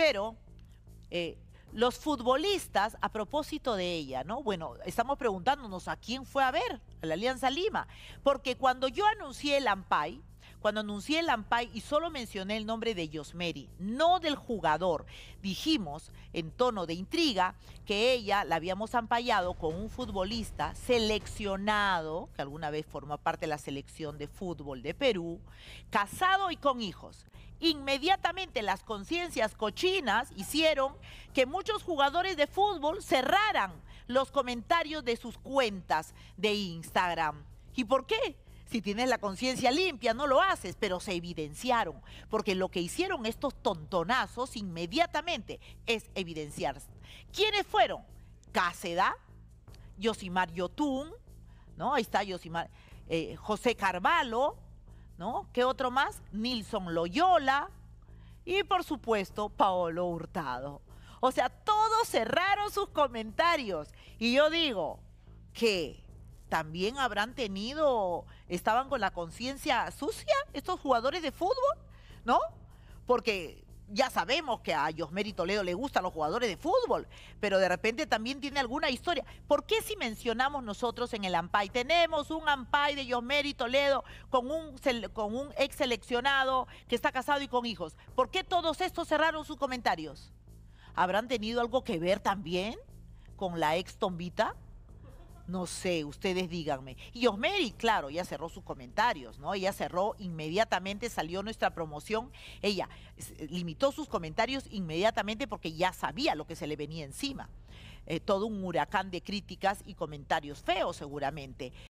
Pero eh, los futbolistas, a propósito de ella, ¿no? Bueno, estamos preguntándonos a quién fue a ver, a la Alianza Lima. Porque cuando yo anuncié el AMPAI, cuando anuncié el Ampay y solo mencioné el nombre de Yosmeri, no del jugador, dijimos en tono de intriga que ella la habíamos ampayado con un futbolista seleccionado, que alguna vez formó parte de la selección de fútbol de Perú, casado y con hijos inmediatamente las conciencias cochinas hicieron que muchos jugadores de fútbol cerraran los comentarios de sus cuentas de Instagram. ¿Y por qué? si tienes la conciencia limpia, no lo haces, pero se evidenciaron, porque lo que hicieron estos tontonazos inmediatamente es evidenciarse. ¿Quiénes fueron? Cáceda, Yosimar Yotún, ¿no? Ahí está Yosimar, eh, José Carvalho, ¿no? ¿Qué otro más? Nilson Loyola y por supuesto Paolo Hurtado. O sea, todos cerraron sus comentarios y yo digo que también habrán tenido, estaban con la conciencia sucia estos jugadores de fútbol, ¿no? Porque ya sabemos que a y Toledo le gustan los jugadores de fútbol, pero de repente también tiene alguna historia. ¿Por qué si mencionamos nosotros en el Ampay, tenemos un Ampay de y Toledo con un, con un ex seleccionado que está casado y con hijos? ¿Por qué todos estos cerraron sus comentarios? ¿Habrán tenido algo que ver también con la ex tombita? No sé, ustedes díganme. Y Osmeri, claro, ya cerró sus comentarios, ¿no? Ella cerró inmediatamente, salió nuestra promoción. Ella eh, limitó sus comentarios inmediatamente porque ya sabía lo que se le venía encima. Eh, todo un huracán de críticas y comentarios feos seguramente.